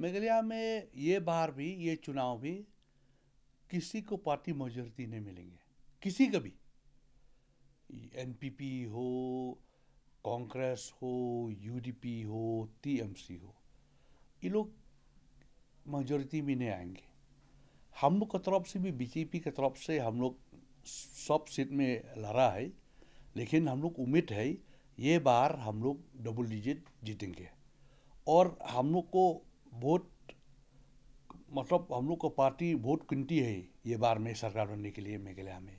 मेघालय में ये बार भी ये चुनाव भी किसी को पार्टी मेजोरिटी नहीं मिलेंगे किसी का भी एनपीपी हो कांग्रेस हो यूडीपी हो टीएमसी हो ये लोग मेजोरिटी में नहीं आएंगे हम लोग की तरफ से भी बीजेपी की तरफ से हम लोग सब सीट में लड़ा है लेकिन हम लोग उम्मीद है ये बार हम लोग डबल डिजिट जीतेंगे और हम लोग को वोट मतलब हम लोग का पार्टी वोट किनती है ये बार में सरकार बनने के लिए मेघालय में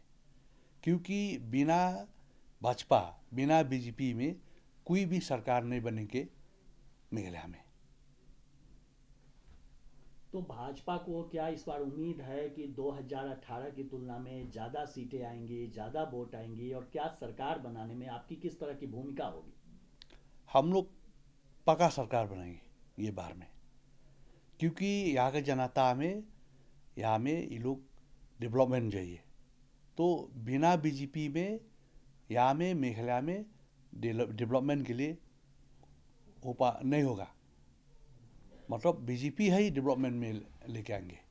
क्योंकि बिना भाजपा बिना बीजेपी में कोई भी सरकार नहीं बनेंगे मेघालय में तो भाजपा को क्या इस बार उम्मीद है कि 2018 की तुलना में ज़्यादा सीटें आएंगी ज़्यादा वोट आएंगी और क्या सरकार बनाने में आपकी किस तरह की भूमिका होगी हम लोग पक्का सरकार बनाएंगे ये बार में क्योंकि यहाँ के जनता में यहाँ में ये लोग डेवलपमेंट चाहिए तो बिना बीजेपी में यहाँ में मेघालय में डेवलपमेंट के लिए हो पा नहीं होगा मतलब बीजेपी है ही डेवलपमेंट में लेके आएंगे